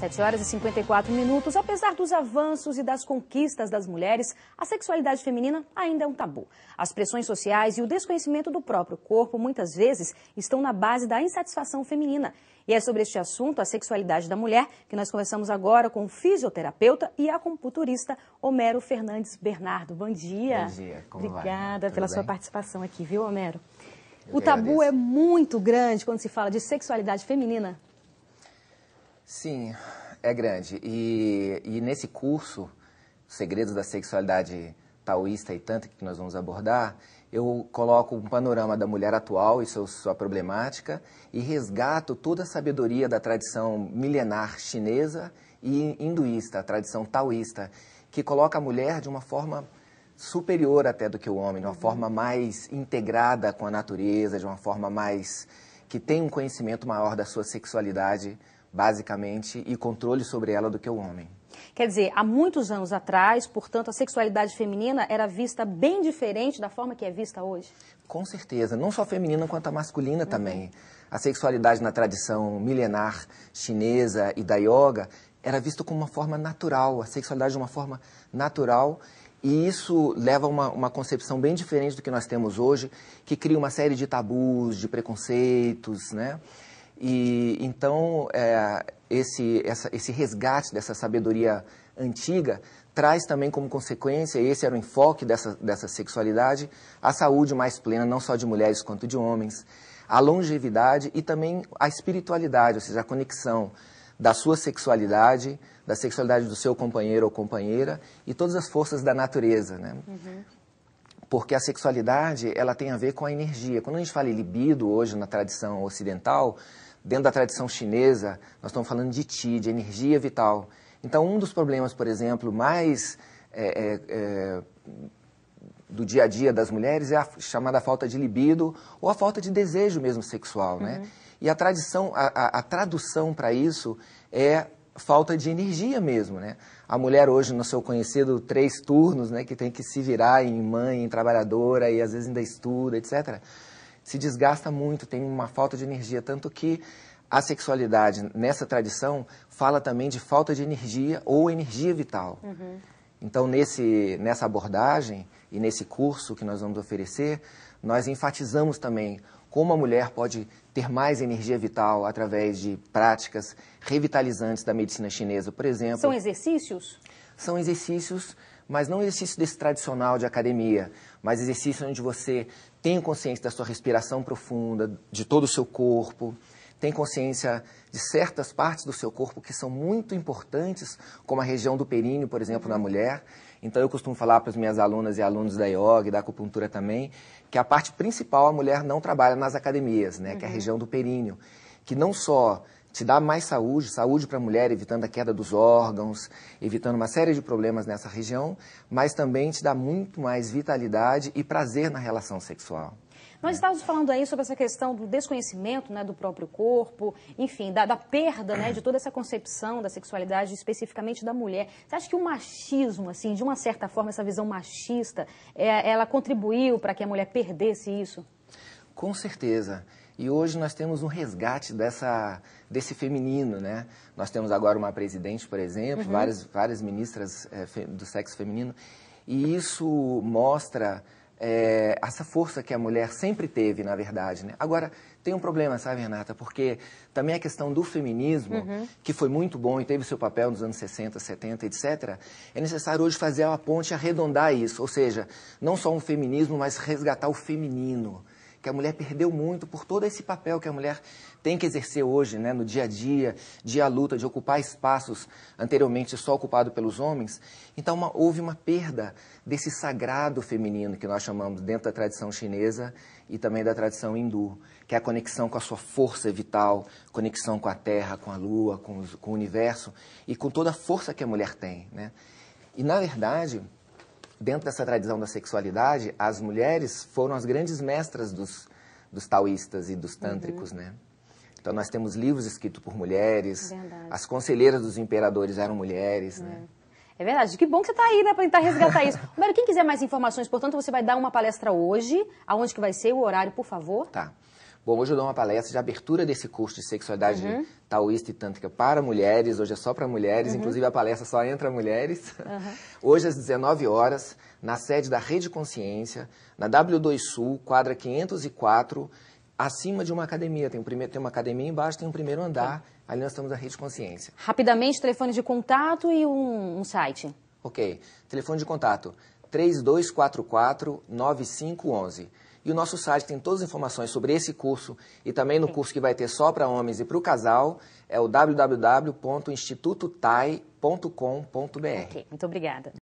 7 horas e 54 minutos. Apesar dos avanços e das conquistas das mulheres, a sexualidade feminina ainda é um tabu. As pressões sociais e o desconhecimento do próprio corpo muitas vezes estão na base da insatisfação feminina. E é sobre este assunto, a sexualidade da mulher, que nós conversamos agora com o fisioterapeuta e computurista Homero Fernandes Bernardo. Bom dia. Bom dia, como Obrigada vai? pela Tudo sua bem? participação aqui, viu, Homero? Eu o tabu agradeço. é muito grande quando se fala de sexualidade feminina. Sim, é grande. E, e nesse curso, Segredos da Sexualidade Taoísta e Tanto que nós vamos abordar, eu coloco um panorama da mulher atual e sua, sua problemática e resgato toda a sabedoria da tradição milenar chinesa e hinduísta, a tradição taoísta, que coloca a mulher de uma forma superior até do que o homem, de uma forma mais integrada com a natureza, de uma forma mais que tem um conhecimento maior da sua sexualidade basicamente, e controle sobre ela do que o homem. Quer dizer, há muitos anos atrás, portanto, a sexualidade feminina era vista bem diferente da forma que é vista hoje? Com certeza, não só a feminina quanto a masculina uhum. também. A sexualidade na tradição milenar chinesa e da yoga era vista como uma forma natural, a sexualidade de uma forma natural e isso leva a uma, uma concepção bem diferente do que nós temos hoje, que cria uma série de tabus, de preconceitos, né? E então é, esse, essa, esse resgate dessa sabedoria antiga traz também como consequência, esse era o enfoque dessa, dessa sexualidade, a saúde mais plena, não só de mulheres quanto de homens, a longevidade e também a espiritualidade, ou seja, a conexão da sua sexualidade, da sexualidade do seu companheiro ou companheira e todas as forças da natureza, né? Uhum porque a sexualidade ela tem a ver com a energia. Quando a gente fala em libido hoje na tradição ocidental, Dentro da tradição chinesa, nós estamos falando de Ti, de energia vital. Então, um dos problemas, por exemplo, mais é, é, é, do dia a dia das mulheres é a chamada falta de libido ou a falta de desejo mesmo sexual, né? uhum. né? E a, tradição, a, a, a tradução para isso é falta de energia mesmo, né? A mulher hoje, no seu conhecido três turnos, né, que tem que se virar em mãe, em trabalhadora e às vezes ainda estuda, etc se desgasta muito, tem uma falta de energia, tanto que a sexualidade nessa tradição fala também de falta de energia ou energia vital. Uhum. Então, nesse, nessa abordagem e nesse curso que nós vamos oferecer, nós enfatizamos também como a mulher pode ter mais energia vital através de práticas revitalizantes da medicina chinesa, por exemplo. São exercícios? São exercícios mas não exercício desse tradicional de academia, mas exercício onde você tem consciência da sua respiração profunda, de todo o seu corpo, tem consciência de certas partes do seu corpo que são muito importantes, como a região do períneo, por exemplo, na mulher. Então eu costumo falar para as minhas alunas e alunos da yoga e da acupuntura também, que a parte principal a mulher não trabalha nas academias, né, uhum. que é a uhum. região do períneo, que não só te dá mais saúde, saúde para a mulher, evitando a queda dos órgãos, evitando uma série de problemas nessa região, mas também te dá muito mais vitalidade e prazer na relação sexual. Nós estávamos falando aí sobre essa questão do desconhecimento né, do próprio corpo, enfim, da, da perda né, de toda essa concepção da sexualidade, especificamente da mulher. Você acha que o machismo, assim, de uma certa forma, essa visão machista, é, ela contribuiu para que a mulher perdesse isso? Com certeza. E hoje nós temos um resgate dessa, desse feminino, né? Nós temos agora uma presidente, por exemplo, uhum. várias, várias ministras é, do sexo feminino, e isso mostra é, essa força que a mulher sempre teve, na verdade, né? Agora, tem um problema, sabe, Renata? Porque também a questão do feminismo, uhum. que foi muito bom e teve seu papel nos anos 60, 70, etc., é necessário hoje fazer a ponte e arredondar isso, ou seja, não só um feminismo, mas resgatar o feminino que a mulher perdeu muito por todo esse papel que a mulher tem que exercer hoje, né, no dia a dia, de a luta, de ocupar espaços anteriormente só ocupado pelos homens. Então uma, houve uma perda desse sagrado feminino que nós chamamos dentro da tradição chinesa e também da tradição hindu, que é a conexão com a sua força vital, conexão com a terra, com a lua, com, os, com o universo e com toda a força que a mulher tem, né? E na verdade dentro dessa tradição da sexualidade, as mulheres foram as grandes mestras dos, dos taoístas e dos tântricos, uhum. né? Então nós temos livros escritos por mulheres, Verdade. as conselheiras dos imperadores eram mulheres, né? é. né? É verdade. Que bom que você está aí, né, para tentar resgatar isso. Romero, quem quiser mais informações, portanto, você vai dar uma palestra hoje. Aonde que vai ser o horário, por favor? Tá. Bom, hoje eu dou uma palestra de abertura desse curso de sexualidade uhum. taoísta e tântrica para mulheres. Hoje é só para mulheres, uhum. inclusive a palestra só entra mulheres. Uhum. Hoje às 19 horas, na sede da Rede Consciência, na W2 Sul, quadra 504, acima de uma academia. Tem, um primeiro, tem uma academia embaixo, tem um primeiro andar. Tá. Ali nós estamos na Rede Consciência. Rapidamente, telefone de contato e um, um site. Ok. Telefone de contato 3244 9511. E o nosso site tem todas as informações sobre esse curso e também no curso que vai ter só para homens e para o casal, é o www.institutotai.com.br. Ok, muito obrigada.